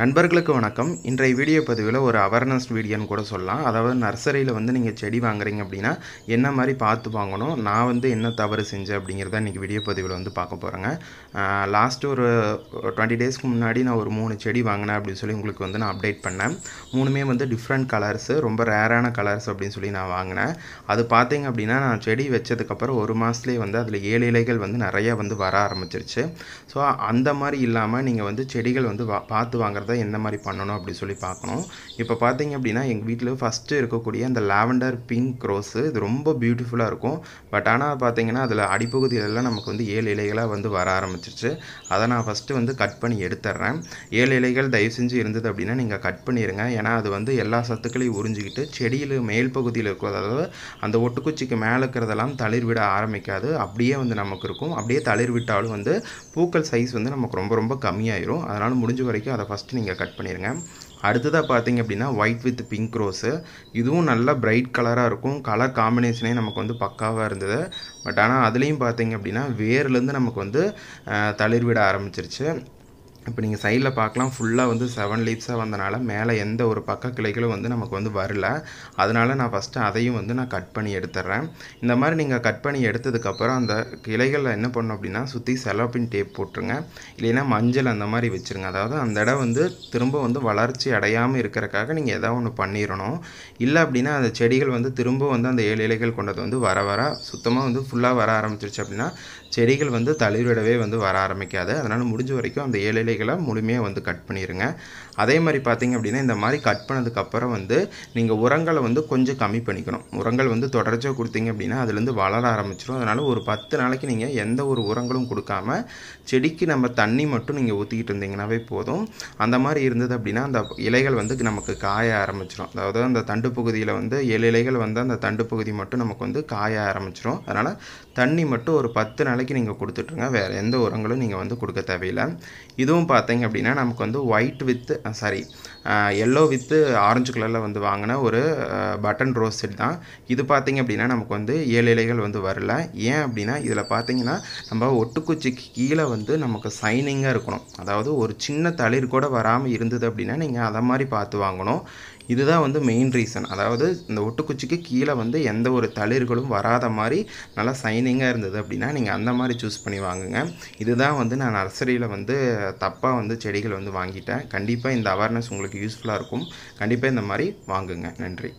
நண்பர்களுக்கு வணக்கம் இன்றைய வீடியோ பதிவில் ஒரு அவேர்னஸ் வீடியோன்னு கூட சொல்லலாம் அதாவது நர்சரியில் வந்து நீங்கள் செடி வாங்குறீங்க அப்படின்னா என்ன மாதிரி பார்த்து வாங்கணும் நான் வந்து என்ன தவறு செஞ்சேன் அப்படிங்கிறத இன்றைக்கி வீடியோ பதிவில் வந்து பார்க்க போகிறேங்க லாஸ்ட்டு ஒரு டுவெண்ட்டி டேஸ்க்கு முன்னாடி நான் ஒரு மூணு செடி வாங்கினேன் அப்படின்னு சொல்லி உங்களுக்கு வந்து நான் அப்டேட் பண்ணேன் மூணுமே வந்து டிஃப்ரெண்ட் கலர்ஸு ரொம்ப ரேரான கலர்ஸ் அப்படின்னு சொல்லி நான் வாங்கினேன் அது பார்த்தீங்க அப்படின்னா நான் செடி வச்சதுக்கப்புறம் ஒரு மாதத்துலேயே வந்து அதில் ஏழு இலைகள் வந்து நிறையா வந்து வர ஆரம்பிச்சிருச்சு ஸோ அந்த மாதிரி இல்லாமல் நீங்கள் வந்து செடிகள் வந்து பார்த்து வாங்குறது பண்ணுறத எந்த மாதிரி பண்ணணும் அப்படின்னு சொல்லி பார்க்கணும் இப்போ பார்த்தீங்க அப்படின்னா எங்கள் வீட்டில் ஃபஸ்ட்டு இருக்கக்கூடிய அந்த லாவெண்டர் பிங்க் ரோஸு இது ரொம்ப பியூட்டிஃபுல்லாக இருக்கும் பட் ஆனால் பார்த்தீங்கன்னா அதில் அடிப்பகுதியிலலாம் நமக்கு வந்து ஏழு இலைகளாக வந்து வர ஆரம்பிச்சிச்சு அதை நான் ஃபஸ்ட்டு வந்து கட் பண்ணி எடுத்துட்றேன் ஏழு இலைகள் தயவு செஞ்சு இருந்தது அப்படின்னா நீங்கள் கட் பண்ணிடுங்க ஏன்னா அது வந்து எல்லா சத்துக்களையும் உறிஞ்சிக்கிட்டு செடியில் மேல் பகுதியில் இருக்கிறதாவது அந்த ஒட்டுக்குச்சிக்கு மேலே இருக்கிறதெல்லாம் தளிர் விட ஆரம்பிக்காது அப்படியே வந்து நமக்கு இருக்கும் அப்படியே தளிர் விட்டாலும் வந்து பூக்கள் சைஸ் வந்து நமக்கு ரொம்ப ரொம்ப கம்மியாயிரும் அதனால் முடிஞ்ச வரைக்கும் அதை ஃபஸ்ட்டு நீங்கள் கட் பண்ணிடுங்க அடுத்ததாக பார்த்தீங்க அப்படின்னா ஒயிட் வித் பிங்க் ரோஸு இதுவும் நல்லா பிரைட் கலராக இருக்கும் கலர் காம்பினேஷனே நமக்கு வந்து பக்காவாக இருந்தது பட் ஆனால் அதுலேயும் பார்த்தீங்க அப்படின்னா வேர்லேருந்து நமக்கு வந்து தளிர் விட ஆரம்பிச்சிருச்சு இப்போ நீங்கள் சைடில் பார்க்கலாம் ஃபுல்லாக வந்து செவன் லீப்ஸாக வந்தனால மேலே எந்த ஒரு பக்க கிளைகளும் வந்து நமக்கு வந்து வரல அதனால் நான் ஃபஸ்ட்டு அதையும் வந்து நான் கட் பண்ணி எடுத்துட்றேன் இந்த மாதிரி நீங்கள் கட் பண்ணி எடுத்ததுக்கப்புறம் அந்த கிளைகளில் என்ன பண்ணணும் அப்படின்னா சுற்றி செலோப்பின் டேப் போட்டுருங்க இல்லைன்னா மஞ்சள் அந்த மாதிரி வச்சுருங்க அதாவது அந்த இடம் வந்து திரும்ப வந்து வளர்ச்சி அடையாமல் இருக்கிறக்காக நீங்கள் எதாவது ஒன்று பண்ணிடணும் இல்லை அப்படின்னா அந்த செடிகள் வந்து திரும்ப வந்து அந்த ஏழு இலைகள் கொண்டது வந்து வர வர சுத்தமாக வந்து ஃபுல்லாக வர ஆரம்பிச்சிருச்சு அப்படின்னா செடிகள் வந்து தளிர்விடவே வந்து வர ஆரம்பிக்காது அதனால் முடிஞ்ச வரைக்கும் அந்த ஏழு காய்களை முழுமையாக வந்து கட் பண்ணிடுங்க அதே மாதிரி பார்த்திங்க அப்படின்னா இந்த மாதிரி கட் பண்ணதுக்கப்புறம் வந்து நீங்கள் உரங்களை வந்து கொஞ்சம் கம்மி பண்ணிக்கணும் உரங்கள் வந்து தொடர்ச்சியாக கொடுத்தீங்க அப்படின்னா அதுலேருந்து வளர ஆரம்பிச்சிடும் அதனால் ஒரு பத்து நாளைக்கு நீங்கள் எந்த ஒரு உரங்களும் கொடுக்காம செடிக்கு நம்ம தண்ணி மட்டும் நீங்கள் ஊற்றிக்கிட்டு இருந்தீங்கனாவே போதும் அந்த மாதிரி இருந்தது அப்படின்னா அந்த இலைகள் வந்து நமக்கு காய ஆரம்பிச்சிடும் அதாவது அந்த தண்டு பகுதியில் வந்து ஏழு இலைகள் வந்து அந்த தண்டு பகுதி மட்டும் நமக்கு வந்து காய ஆரம்பிச்சிடும் அதனால் தண்ணி மட்டும் ஒரு பத்து நாளைக்கு நீங்கள் கொடுத்துட்ருங்க வேறு எந்த உரங்களும் நீங்கள் வந்து கொடுக்க தேவையில்லை இதுவும் இதுவும் பார்த்தீங்க அப்படின்னா நமக்கு வந்து white with sorry yellow with orange கலரில் வந்து வாங்கின ஒரு பட்டன் ரோஸ் செட் தான் இது பார்த்தீங்க அப்படின்னா நமக்கு வந்து ஏழு இலைகள் வந்து வரல ஏன் அப்படின்னா இதில் பார்த்தீங்கன்னா நம்ம ஒட்டுக்குச்சிக்கு கீழே வந்து நமக்கு சைனிங்காக இருக்கணும் அதாவது ஒரு சின்ன தளிர் கூட வராமல் இருந்தது அப்படின்னா நீங்கள் அதை மாதிரி பார்த்து வாங்கணும் இதுதான் வந்து மெயின் ரீசன் அதாவது இந்த ஒட்டுக்குச்சிக்கு கீழே வந்து எந்த ஒரு தளிர்களும் வராத மாதிரி நல்லா சைனிங்காக இருந்தது அப்படின்னா நீங்கள் அந்த மாதிரி சூஸ் பண்ணி வாங்குங்க இதுதான் வந்து நான் நர்சரியில் வந்து தப்பாக வந்து செடிகள் வந்து வாங்கிட்டேன் கண்டிப்பாக இந்த அவேர்னஸ் உங்களுக்கு யூஸ்ஃபுல்லாக இருக்கும் கண்டிப்பாக இந்த மாதிரி வாங்குங்க நன்றி